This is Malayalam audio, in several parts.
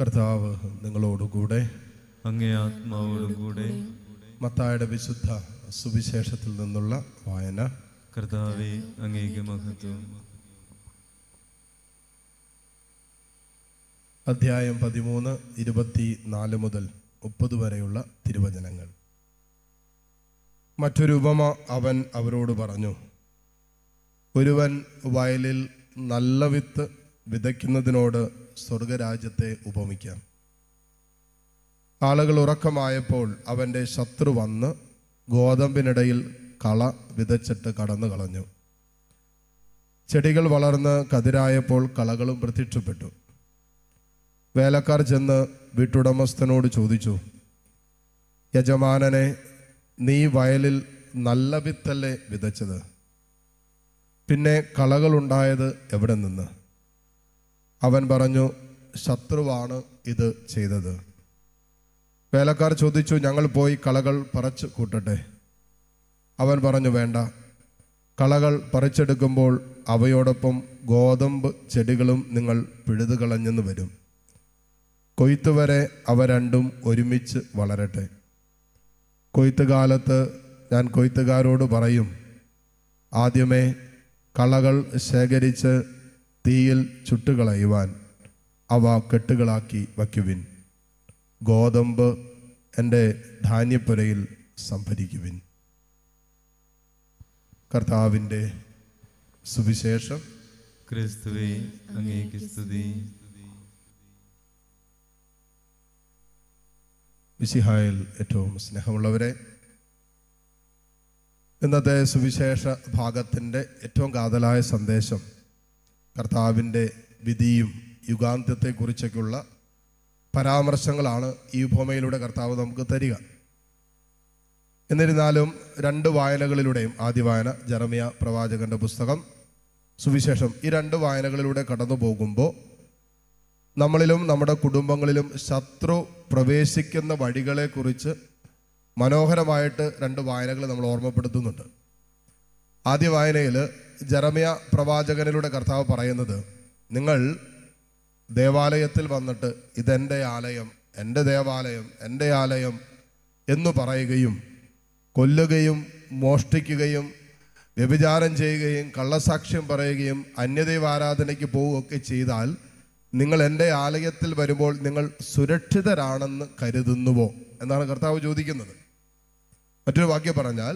കർത്താവ് നിങ്ങളോടുകൂടെ അങ്ങേ മത്തായുടെ വിശുദ്ധ സുവിശേഷത്തിൽ നിന്നുള്ള വായന കർത്താവെ അങ്ങേക്ക് മഹത്വം അധ്യായം പതിമൂന്ന് ഇരുപത്തി നാല് മുതൽ മുപ്പത് വരെയുള്ള തിരുവചനങ്ങൾ മറ്റൊരു ഉപമ അവൻ അവരോട് പറഞ്ഞു ഒരുവൻ വയലിൽ നല്ല വിത്ത് വിതയ്ക്കുന്നതിനോട് സ്വർഗരാജ്യത്തെ ഉപമിക്കാം ആളുകൾ ഉറക്കമായപ്പോൾ അവൻ്റെ ശത്രു വന്ന് ഗോതമ്പിനിടയിൽ കള വിതച്ചിട്ട് കടന്നു കളഞ്ഞു ചെടികൾ വളർന്ന് കതിരായപ്പോൾ കളകളും പ്രത്യക്ഷപ്പെട്ടു വേലക്കാർ ചെന്ന് വീട്ടുടമസ്ഥനോട് ചോദിച്ചു യജമാനനെ നീ വയലിൽ നല്ല വിത്തല്ലേ വിതച്ചത് പിന്നെ കളകളുണ്ടായത് എവിടെ നിന്ന് അവൻ പറഞ്ഞു ശത്രുവാണ് ഇത് ചെയ്തത് വേലക്കാർ ചോദിച്ചു ഞങ്ങൾ പോയി കളകൾ പറിച്ചു കൂട്ടട്ടെ അവൻ പറഞ്ഞു വേണ്ട കളകൾ പറിച്ചെടുക്കുമ്പോൾ അവയോടൊപ്പം ഗോതമ്പ് ചെടികളും നിങ്ങൾ പിഴുതുകളഞ്ഞെന്ന് വരും കൊയ്ത്തുവരെ അവ രണ്ടും ഒരുമിച്ച് വളരട്ടെ കൊയ്ത്തുകാലത്ത് ഞാൻ കൊയ്ത്തുകാരോട് പറയും ആദ്യമേ കളകൾ ശേഖരിച്ച് തീയിൽ ചുട്ടുകളയുവാൻ അവ കെട്ടുകളാക്കി വയ്ക്കുവിൻ ഗോതമ്പ് എൻ്റെ ധാന്യപ്പുരയിൽ സംഭരിക്കുവിൻ കർത്താവിൻ്റെ സുവിശേഷം ക്രിസ്തുവേ അങ്ങേക്ക് സ്തുതി വിശിഹായിൽ ഏറ്റവും സ്നേഹമുള്ളവരെ ഇന്നത്തെ സുവിശേഷ ഭാഗത്തിൻ്റെ ഏറ്റവും കാതലായ സന്ദേശം കർത്താവിൻ്റെ വിധിയും യുഗാന്ത്യത്തെക്കുറിച്ചൊക്കെയുള്ള പരാമർശങ്ങളാണ് ഈ ഉപമയിലൂടെ കർത്താവ് നമുക്ക് തരിക എന്നിരുന്നാലും രണ്ട് വായനകളിലൂടെയും ആദ്യ വായന ജറമിയ പ്രവാചകന്റെ പുസ്തകം സുവിശേഷം ഈ രണ്ട് വായനകളിലൂടെ കടന്നു പോകുമ്പോൾ നമ്മളിലും നമ്മുടെ കുടുംബങ്ങളിലും ശത്രു പ്രവേശിക്കുന്ന വഴികളെക്കുറിച്ച് മനോഹരമായിട്ട് രണ്ട് വായനകൾ നമ്മൾ ഓർമ്മപ്പെടുത്തുന്നുണ്ട് ആദ്യ വായനയിൽ ജറമിയ പ്രവാചകനിലൂടെ കർത്താവ് പറയുന്നത് നിങ്ങൾ ദേവാലയത്തിൽ വന്നിട്ട് ഇതെൻ്റെ ആലയം എൻ്റെ ദേവാലയം എൻ്റെ ആലയം എന്ന് പറയുകയും കൊല്ലുകയും മോഷ്ടിക്കുകയും വ്യഭിചാരം ചെയ്യുകയും കള്ളസാക്ഷ്യം പറയുകയും അന്യദൈവ ആരാധനയ്ക്ക് പോവുകയൊക്കെ ചെയ്താൽ നിങ്ങൾ എൻ്റെ ആലയത്തിൽ വരുമ്പോൾ നിങ്ങൾ സുരക്ഷിതരാണെന്ന് കരുതുന്നുവോ എന്നാണ് കർത്താവ് ചോദിക്കുന്നത് മറ്റൊരു വാക്യം പറഞ്ഞാൽ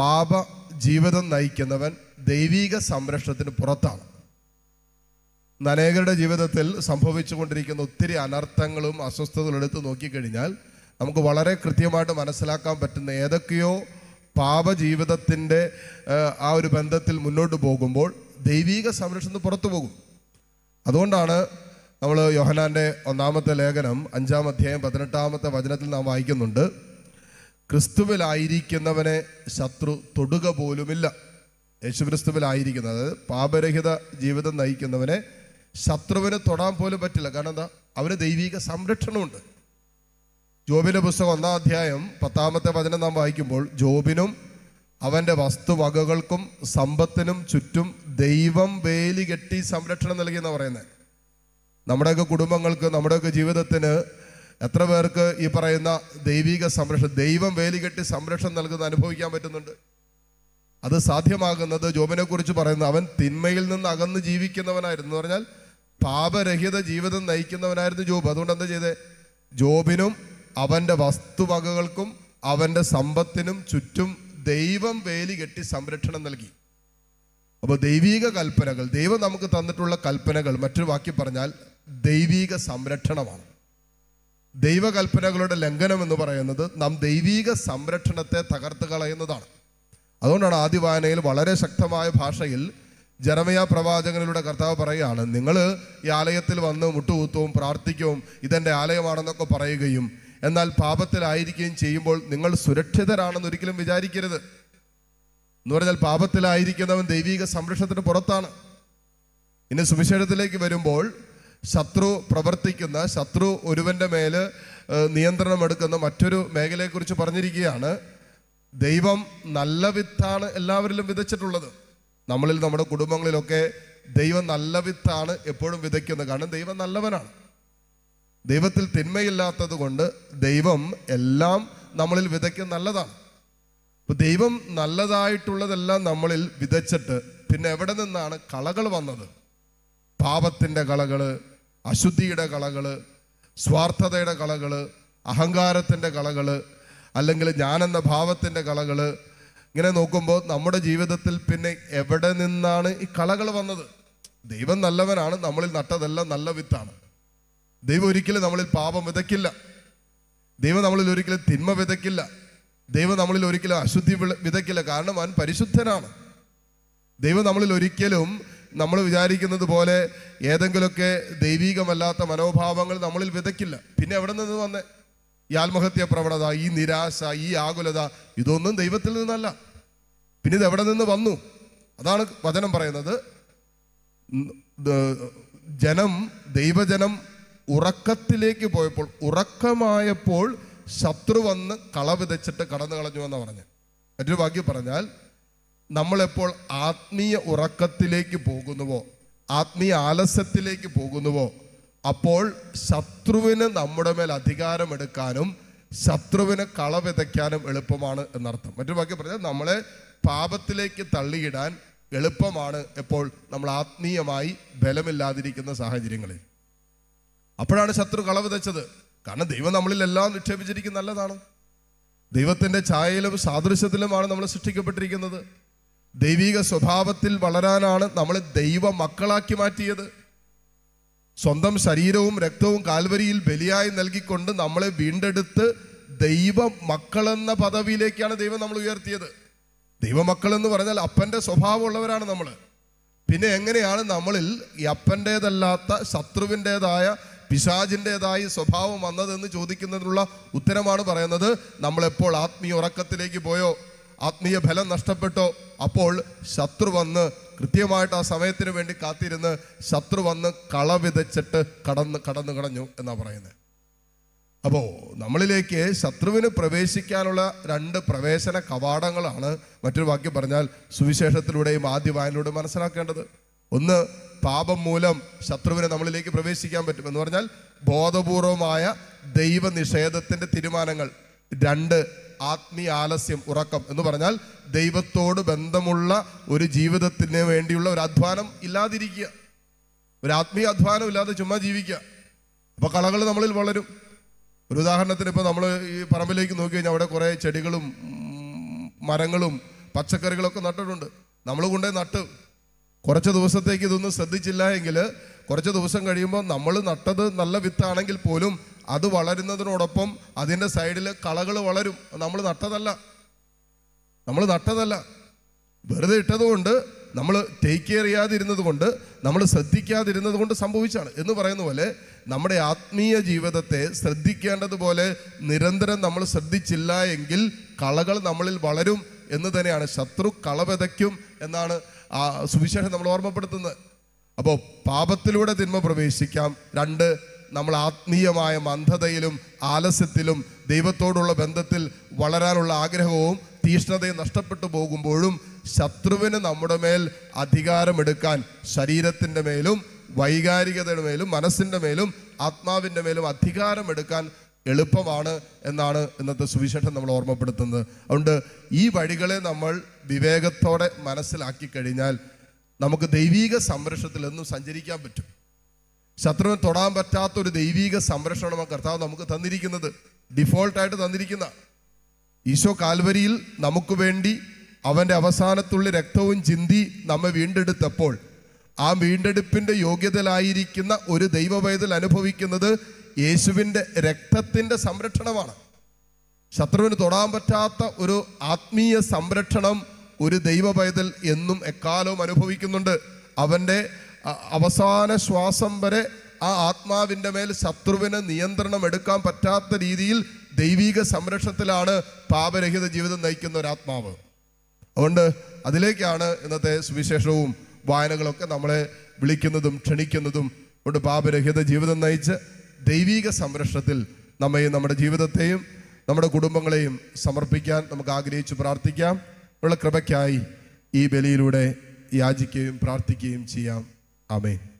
പാപ ജീവിതം നയിക്കുന്നവൻ ദൈവീക സംരക്ഷണത്തിന് പുറത്താണ് നനേകരുടെ ജീവിതത്തിൽ സംഭവിച്ചുകൊണ്ടിരിക്കുന്ന ഒത്തിരി അനർത്ഥങ്ങളും അസ്വസ്ഥതകളും എടുത്തു നോക്കിക്കഴിഞ്ഞാൽ നമുക്ക് വളരെ കൃത്യമായിട്ട് മനസ്സിലാക്കാൻ പറ്റുന്ന ഏതൊക്കെയോ പാപജീവിതത്തിൻ്റെ ആ ഒരു ബന്ധത്തിൽ മുന്നോട്ട് പോകുമ്പോൾ ദൈവീക സംരക്ഷണത്തിന് പുറത്തു പോകും അതുകൊണ്ടാണ് നമ്മൾ യോഹനാൻ്റെ ഒന്നാമത്തെ ലേഖനം അഞ്ചാം അധ്യായം പതിനെട്ടാമത്തെ വചനത്തിൽ നാം വായിക്കുന്നുണ്ട് ക്രിസ്തുവിലായിരിക്കുന്നവനെ ശത്രു തൊടുക പോലുമില്ല യേശുക്രിസ്തുവിലായിരിക്കുന്നത് അതായത് പാപരഹിത ജീവിതം നയിക്കുന്നവനെ ശത്രുവിന് തൊടാൻ പോലും പറ്റില്ല കാരണം എന്താ അവന് ദൈവിക സംരക്ഷണമുണ്ട് ജോബിൻ്റെ പുസ്തകം ഒന്നാം അധ്യായം പത്താമത്തെ വചനം നാം വായിക്കുമ്പോൾ ജോബിനും അവൻ്റെ വസ്തുവകകൾക്കും സമ്പത്തിനും ചുറ്റും ദൈവം വേലി കെട്ടി സംരക്ഷണം നൽകിയെന്നാണ് പറയുന്നത് നമ്മുടെയൊക്കെ കുടുംബങ്ങൾക്ക് നമ്മുടെയൊക്കെ ജീവിതത്തിന് എത്ര പേർക്ക് ഈ പറയുന്ന ദൈവിക സംരക്ഷണം ദൈവം വേലികെട്ടി സംരക്ഷണം നൽകുന്ന അനുഭവിക്കാൻ പറ്റുന്നുണ്ട് അത് സാധ്യമാകുന്നത് ജോബിനെ കുറിച്ച് പറയുന്ന അവൻ തിന്മയിൽ നിന്ന് അകന്ന് ജീവിക്കുന്നവനായിരുന്നു എന്ന് പറഞ്ഞാൽ പാപരഹിത ജീവിതം നയിക്കുന്നവനായിരുന്നു ജോബ് അതുകൊണ്ട് എന്താ ചെയ്തേ ജോബിനും അവൻ്റെ വസ്തുവകകൾക്കും അവൻ്റെ സമ്പത്തിനും ചുറ്റും ദൈവം വേലി കെട്ടി സംരക്ഷണം നൽകി അപ്പോൾ ദൈവീക കൽപ്പനകൾ ദൈവം നമുക്ക് തന്നിട്ടുള്ള കൽപ്പനകൾ മറ്റൊരു വാക്കി പറഞ്ഞാൽ ദൈവീക സംരക്ഷണമാണ് ദൈവകൽപ്പനകളുടെ ലംഘനം എന്ന് പറയുന്നത് നാം ദൈവീക സംരക്ഷണത്തെ തകർത്ത് കളയുന്നതാണ് അതുകൊണ്ടാണ് ആദ്യ വായനയിൽ വളരെ ശക്തമായ ഭാഷയിൽ ജനമയ പ്രവാചകനിലൂടെ കർത്താവ് പറയുകയാണ് നിങ്ങൾ ഈ ആലയത്തിൽ വന്ന് മുട്ടുകൂത്തവും പ്രാർത്ഥിക്കവും ഇതെൻ്റെ ആലയമാണെന്നൊക്കെ പറയുകയും എന്നാൽ പാപത്തിലായിരിക്കുകയും ചെയ്യുമ്പോൾ നിങ്ങൾ സുരക്ഷിതരാണെന്ന് ഒരിക്കലും വിചാരിക്കരുത് എന്ന് പറഞ്ഞാൽ പാപത്തിലായിരിക്കുന്നവൻ ദൈവിക സംരക്ഷണത്തിന് പുറത്താണ് ഇനി സുവിശേഷത്തിലേക്ക് വരുമ്പോൾ ശത്രു പ്രവർത്തിക്കുന്ന ശത്രു ഒരുവൻ്റെ മേൽ നിയന്ത്രണം എടുക്കുന്ന മറ്റൊരു മേഖലയെക്കുറിച്ച് പറഞ്ഞിരിക്കുകയാണ് ദൈവം നല്ല വിത്താണ് എല്ലാവരിലും വിതച്ചിട്ടുള്ളത് നമ്മളിൽ നമ്മുടെ കുടുംബങ്ങളിലൊക്കെ ദൈവം നല്ല വിത്താണ് എപ്പോഴും വിതയ്ക്കുന്നത് കാരണം ദൈവം നല്ലവനാണ് ദൈവത്തിൽ തിന്മയില്ലാത്തത് കൊണ്ട് ദൈവം എല്ലാം നമ്മളിൽ വിതയ്ക്കുന്ന നല്ലതാണ് അപ്പോൾ ദൈവം നല്ലതായിട്ടുള്ളതെല്ലാം നമ്മളിൽ വിതച്ചിട്ട് പിന്നെ എവിടെ നിന്നാണ് കളകൾ വന്നത് പാപത്തിൻ്റെ കളകൾ അശുദ്ധിയുടെ കളകൾ സ്വാർത്ഥതയുടെ കളകൾ അഹങ്കാരത്തിൻ്റെ കളകൾ അല്ലെങ്കിൽ ഞാനെന്ന ഭാവത്തിൻ്റെ കളകൾ ഇങ്ങനെ നോക്കുമ്പോൾ നമ്മുടെ ജീവിതത്തിൽ പിന്നെ എവിടെ നിന്നാണ് ഈ കളകൾ വന്നത് ദൈവം നല്ലവനാണ് നമ്മളിൽ നട്ടതെല്ലാം നല്ല വിത്താണ് ദൈവം ഒരിക്കലും നമ്മളിൽ പാപം വിതയ്ക്കില്ല ദൈവം നമ്മളിൽ ഒരിക്കലും തിന്മ വിതയ്ക്കില്ല ദൈവം നമ്മളിൽ ഒരിക്കലും അശുദ്ധി വിതയ്ക്കില്ല കാരണം അവൻ പരിശുദ്ധനാണ് ദൈവം നമ്മളിൽ ഒരിക്കലും നമ്മൾ വിചാരിക്കുന്നത് പോലെ ഏതെങ്കിലുമൊക്കെ ദൈവീകമല്ലാത്ത മനോഭാവങ്ങൾ നമ്മളിൽ വിതയ്ക്കില്ല പിന്നെ എവിടെ നിന്ന് വന്നേ ഈ ആത്മഹത്യ പ്രവണത ഈ നിരാശ ഈ ആകുലത ഇതൊന്നും ദൈവത്തിൽ നിന്നല്ല പിന്നെ ഇത് എവിടെ നിന്ന് വന്നു അതാണ് വചനം പറയുന്നത് ജനം ദൈവജനം ഉറക്കത്തിലേക്ക് പോയപ്പോൾ ഉറക്കമായപ്പോൾ ശത്രു വന്ന് കള വിതച്ചിട്ട് കടന്നു കളഞ്ഞു എന്ന് പറഞ്ഞു മറ്റൊരു വാക്യം പറഞ്ഞാൽ നമ്മളെപ്പോൾ ആത്മീയ ഉറക്കത്തിലേക്ക് പോകുന്നുവോ ആത്മീയ ആലസ്യത്തിലേക്ക് പോകുന്നുവോ അപ്പോൾ ശത്രുവിന് നമ്മുടെ മേൽ അധികാരമെടുക്കാനും ശത്രുവിന് വിതയ്ക്കാനും എളുപ്പമാണ് എന്നർത്ഥം മറ്റു വാക്യം പറഞ്ഞാൽ നമ്മളെ പാപത്തിലേക്ക് തള്ളിയിടാൻ എളുപ്പമാണ് എപ്പോൾ നമ്മൾ ആത്മീയമായി ബലമില്ലാതിരിക്കുന്ന സാഹചര്യങ്ങളിൽ അപ്പോഴാണ് ശത്രു കള വിതച്ചത് കാരണം ദൈവം നമ്മളിലെല്ലാം നിക്ഷേപിച്ചിരിക്കുന്ന നല്ലതാണ് ദൈവത്തിൻ്റെ ഛായയിലും സാദൃശ്യത്തിലുമാണ് നമ്മൾ സൃഷ്ടിക്കപ്പെട്ടിരിക്കുന്നത് ദൈവിക സ്വഭാവത്തിൽ വളരാനാണ് നമ്മൾ ദൈവ മക്കളാക്കി മാറ്റിയത് സ്വന്തം ശരീരവും രക്തവും കാൽവരിയിൽ ബലിയായി നൽകിക്കൊണ്ട് നമ്മളെ വീണ്ടെടുത്ത് ദൈവ മക്കളെന്ന പദവിയിലേക്കാണ് ദൈവം നമ്മൾ ഉയർത്തിയത് ദൈവമക്കളെന്ന് പറഞ്ഞാൽ അപ്പൻ്റെ സ്വഭാവമുള്ളവരാണ് നമ്മൾ പിന്നെ എങ്ങനെയാണ് നമ്മളിൽ ഈ അപ്പൻ്റേതല്ലാത്ത ശത്രുവിൻ്റെതായ പിശാജിൻ്റെതായി സ്വഭാവം വന്നതെന്ന് ചോദിക്കുന്നതിനുള്ള ഉത്തരമാണ് പറയുന്നത് നമ്മളെപ്പോൾ ആത്മീയ ഉറക്കത്തിലേക്ക് പോയോ ആത്മീയ ഫലം നഷ്ടപ്പെട്ടോ അപ്പോൾ ശത്രു വന്ന് കൃത്യമായിട്ട് ആ സമയത്തിന് വേണ്ടി കാത്തിരുന്ന് ശത്രു വന്ന് കള വിതച്ചിട്ട് കടന്ന് കടന്നു കടഞ്ഞു എന്നാണ് പറയുന്നത് അപ്പോൾ നമ്മളിലേക്ക് ശത്രുവിന് പ്രവേശിക്കാനുള്ള രണ്ട് പ്രവേശന കവാടങ്ങളാണ് മറ്റൊരു വാക്യം പറഞ്ഞാൽ സുവിശേഷത്തിലൂടെയും ആദ്യ വായനയിലൂടെ മനസ്സിലാക്കേണ്ടത് ഒന്ന് പാപം മൂലം ശത്രുവിനെ നമ്മളിലേക്ക് പ്രവേശിക്കാൻ പറ്റും എന്ന് പറഞ്ഞാൽ ബോധപൂർവമായ ദൈവനിഷേധത്തിൻ്റെ തീരുമാനങ്ങൾ രണ്ട് ആത്മീയ ആലസ്യം ഉറക്കം എന്ന് പറഞ്ഞാൽ ദൈവത്തോട് ബന്ധമുള്ള ഒരു ജീവിതത്തിന് വേണ്ടിയുള്ള ഒരു അധ്വാനം ഇല്ലാതിരിക്കുക ഒരു ആത്മീയ അധ്വാനം ഇല്ലാതെ ചുമ്മാ ജീവിക്കുക അപ്പൊ കളകൾ നമ്മളിൽ വളരും ഒരു ഉദാഹരണത്തിന് ഇപ്പൊ നമ്മൾ ഈ പറമ്പിലേക്ക് നോക്കി കഴിഞ്ഞാൽ അവിടെ കുറേ ചെടികളും മരങ്ങളും പച്ചക്കറികളൊക്കെ നട്ടിട്ടുണ്ട് നമ്മൾ കൊണ്ടേ നട്ട് കുറച്ച് ദിവസത്തേക്ക് ഇതൊന്നും ശ്രദ്ധിച്ചില്ല എങ്കിൽ കുറച്ച് ദിവസം കഴിയുമ്പോൾ നമ്മൾ നട്ടത് നല്ല വിത്താണെങ്കിൽ പോലും അത് വളരുന്നതിനോടൊപ്പം അതിൻ്റെ സൈഡിൽ കളകൾ വളരും നമ്മൾ നട്ടതല്ല നമ്മൾ നട്ടതല്ല വെറുതെ ഇട്ടതുകൊണ്ട് നമ്മൾ ടേക്ക് കെയർ ചെയ്യാതിരുന്നത് കൊണ്ട് നമ്മൾ ശ്രദ്ധിക്കാതിരുന്നത് കൊണ്ട് സംഭവിച്ചാണ് എന്ന് പറയുന്ന പോലെ നമ്മുടെ ആത്മീയ ജീവിതത്തെ ശ്രദ്ധിക്കേണ്ടതുപോലെ നിരന്തരം നമ്മൾ ശ്രദ്ധിച്ചില്ല എങ്കിൽ കളകൾ നമ്മളിൽ വളരും എന്ന് തന്നെയാണ് ശത്രു വിതയ്ക്കും എന്നാണ് ആ സുവിശേഷം നമ്മൾ ഓർമ്മപ്പെടുത്തുന്നത് അപ്പോൾ പാപത്തിലൂടെ തിന്മ പ്രവേശിക്കാം രണ്ട് നമ്മൾ ആത്മീയമായ മന്ധതയിലും ആലസ്യത്തിലും ദൈവത്തോടുള്ള ബന്ധത്തിൽ വളരാനുള്ള ആഗ്രഹവും തീഷ്ണതയും നഷ്ടപ്പെട്ടു പോകുമ്പോഴും ശത്രുവിന് നമ്മുടെ മേൽ അധികാരമെടുക്കാൻ ശരീരത്തിൻ്റെ മേലും വൈകാരികതയുടെ മേലും മനസ്സിൻ്റെ മേലും ആത്മാവിൻ്റെ മേലും അധികാരമെടുക്കാൻ എളുപ്പമാണ് എന്നാണ് ഇന്നത്തെ സുവിശേഷം നമ്മൾ ഓർമ്മപ്പെടുത്തുന്നത് അതുകൊണ്ട് ഈ വഴികളെ നമ്മൾ വിവേകത്തോടെ മനസ്സിലാക്കി കഴിഞ്ഞാൽ നമുക്ക് ദൈവീക സംരക്ഷണത്തിൽ എന്നും സഞ്ചരിക്കാൻ പറ്റും ശത്രുവിന് തൊടാൻ പറ്റാത്ത ഒരു ദൈവിക സംരക്ഷണമാണ് കർത്താവ് നമുക്ക് തന്നിരിക്കുന്നത് ഡിഫോൾട്ടായിട്ട് തന്നിരിക്കുന്ന ഈശോ കാൽവരിയിൽ നമുക്ക് വേണ്ടി അവൻ്റെ അവസാനത്തുള്ള രക്തവും ചിന്തി നമ്മെ വീണ്ടെടുത്തപ്പോൾ ആ വീണ്ടെടുപ്പിൻ്റെ യോഗ്യതയിലായിരിക്കുന്ന ഒരു ദൈവവേദൽ അനുഭവിക്കുന്നത് യേശുവിൻ്റെ രക്തത്തിൻ്റെ സംരക്ഷണമാണ് ശത്രുവിന് തൊടാൻ പറ്റാത്ത ഒരു ആത്മീയ സംരക്ഷണം ഒരു ദൈവപൈതൽ എന്നും എക്കാലവും അനുഭവിക്കുന്നുണ്ട് അവൻ്റെ അവസാന ശ്വാസം വരെ ആ ആത്മാവിൻ്റെ മേൽ ശത്രുവിന് നിയന്ത്രണം എടുക്കാൻ പറ്റാത്ത രീതിയിൽ ദൈവിക സംരക്ഷണത്തിലാണ് പാപരഹിത ജീവിതം നയിക്കുന്ന ഒരു ആത്മാവ് അതുകൊണ്ട് അതിലേക്കാണ് ഇന്നത്തെ സുവിശേഷവും വായനകളൊക്കെ നമ്മളെ വിളിക്കുന്നതും ക്ഷണിക്കുന്നതും അതുകൊണ്ട് പാപരഹിത ജീവിതം നയിച്ച് ദൈവിക സംരക്ഷണത്തിൽ നമ്മയും നമ്മുടെ ജീവിതത്തെയും നമ്മുടെ കുടുംബങ്ങളെയും സമർപ്പിക്കാൻ നമുക്ക് ആഗ്രഹിച്ച് പ്രാർത്ഥിക്കാം ഉള്ള കൃപയ്ക്കായി ഈ ബലിയിലൂടെ യാചിക്കുകയും പ്രാർത്ഥിക്കുകയും ചെയ്യാം Amém.